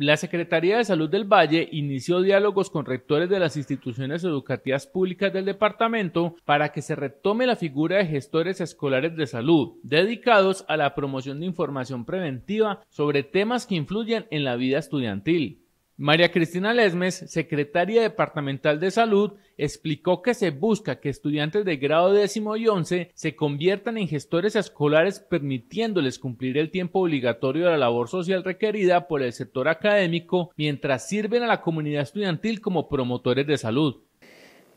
La Secretaría de Salud del Valle inició diálogos con rectores de las instituciones educativas públicas del departamento para que se retome la figura de gestores escolares de salud, dedicados a la promoción de información preventiva sobre temas que influyen en la vida estudiantil. María Cristina Lesmes, secretaria departamental de salud, explicó que se busca que estudiantes de grado décimo y once se conviertan en gestores escolares permitiéndoles cumplir el tiempo obligatorio de la labor social requerida por el sector académico mientras sirven a la comunidad estudiantil como promotores de salud.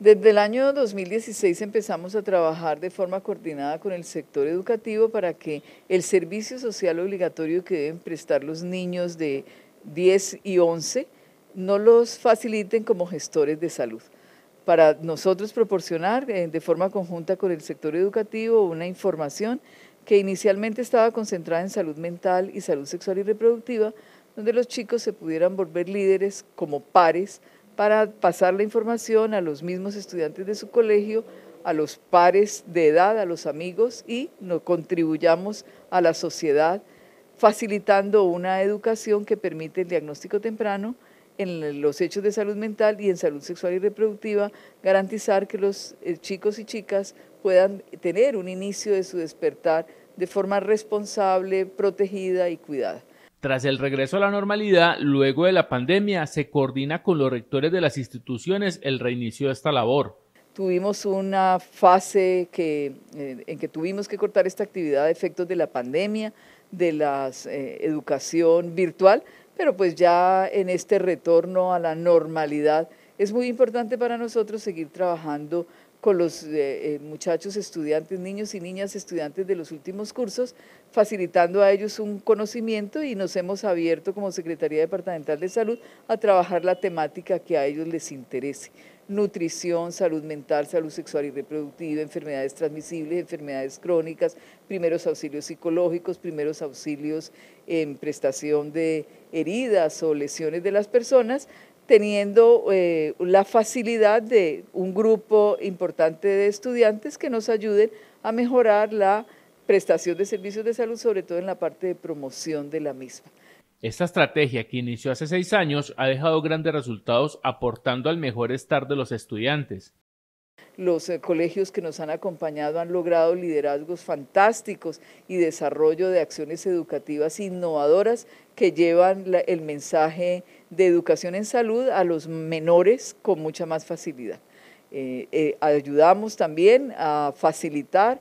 Desde el año 2016 empezamos a trabajar de forma coordinada con el sector educativo para que el servicio social obligatorio que deben prestar los niños de 10 y 11 no los faciliten como gestores de salud para nosotros proporcionar eh, de forma conjunta con el sector educativo una información que inicialmente estaba concentrada en salud mental y salud sexual y reproductiva, donde los chicos se pudieran volver líderes como pares para pasar la información a los mismos estudiantes de su colegio, a los pares de edad, a los amigos y nos contribuyamos a la sociedad facilitando una educación que permite el diagnóstico temprano en los hechos de salud mental y en salud sexual y reproductiva, garantizar que los eh, chicos y chicas puedan tener un inicio de su despertar de forma responsable, protegida y cuidada. Tras el regreso a la normalidad, luego de la pandemia, se coordina con los rectores de las instituciones el reinicio de esta labor. Tuvimos una fase eh, en que tuvimos que cortar esta actividad a efectos de la pandemia, de la eh, educación virtual, pero pues ya en este retorno a la normalidad es muy importante para nosotros seguir trabajando con los eh, eh, muchachos estudiantes, niños y niñas estudiantes de los últimos cursos, facilitando a ellos un conocimiento y nos hemos abierto como Secretaría Departamental de Salud a trabajar la temática que a ellos les interese. Nutrición, salud mental, salud sexual y reproductiva, enfermedades transmisibles, enfermedades crónicas, primeros auxilios psicológicos, primeros auxilios en prestación de heridas o lesiones de las personas, teniendo eh, la facilidad de un grupo importante de estudiantes que nos ayuden a mejorar la prestación de servicios de salud, sobre todo en la parte de promoción de la misma. Esta estrategia que inició hace seis años ha dejado grandes resultados aportando al mejor estar de los estudiantes, los eh, colegios que nos han acompañado han logrado liderazgos fantásticos y desarrollo de acciones educativas innovadoras que llevan el mensaje de educación en salud a los menores con mucha más facilidad. Eh, eh, ayudamos también a facilitar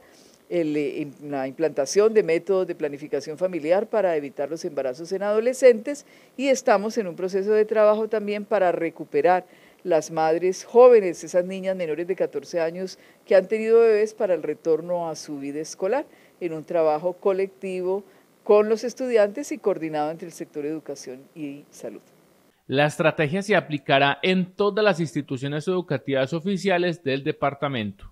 la implantación de métodos de planificación familiar para evitar los embarazos en adolescentes y estamos en un proceso de trabajo también para recuperar las madres jóvenes, esas niñas menores de 14 años que han tenido bebés para el retorno a su vida escolar, en un trabajo colectivo con los estudiantes y coordinado entre el sector educación y salud. La estrategia se aplicará en todas las instituciones educativas oficiales del departamento.